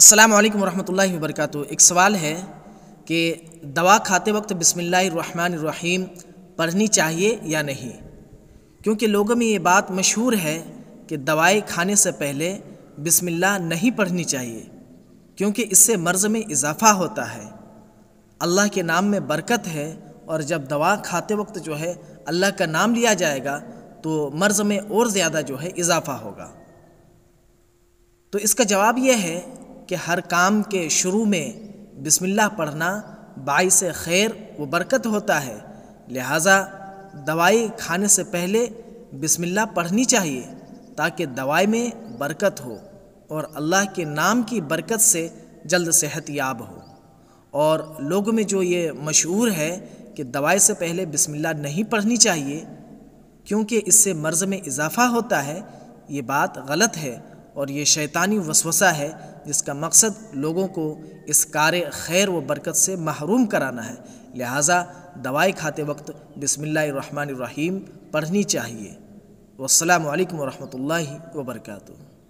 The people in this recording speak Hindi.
अल्लाम वरहमल वरक एक सवाल है कि दवा खाते वक्त बिसमीम पढ़नी चाहिए या नहीं क्योंकि लोगों में ये बात मशहूर है कि दवाई खाने से पहले बिसमिल्ला नहीं पढ़नी चाहिए क्योंकि इससे मर्ज़ में इजाफ़ा होता है अल्लाह के नाम में बरकत है और जब दवा खाते वक्त जो है अल्लाह का नाम लिया जाएगा तो मर्ज़ में और ज़्यादा जो है इजाफ़ा होगा तो इसका जवाब यह है कि हर काम के शुरू में बिस्मिल्लाह पढ़ना से खैर व बरकत होता है लिहाजा दवाई खाने से पहले बिस्मिल्लाह पढ़नी चाहिए ताकि दवाई में बरकत हो और अल्लाह के नाम की बरकत से जल्द सेहत याब हो और लोगों में जो ये मशहूर है कि दवाई से पहले बिस्मिल्लाह नहीं पढ़नी चाहिए क्योंकि इससे मर्ज़ में इजाफ़ा होता है ये बात गलत है और ये शैतानी वसवसा है जिसका मकसद लोगों को इस कार खैर व बरकत से महरूम कराना है लिहाजा दवाई खाते वक्त बसमिल्लर पढ़नी चाहिए वालकम वरहमल वर्का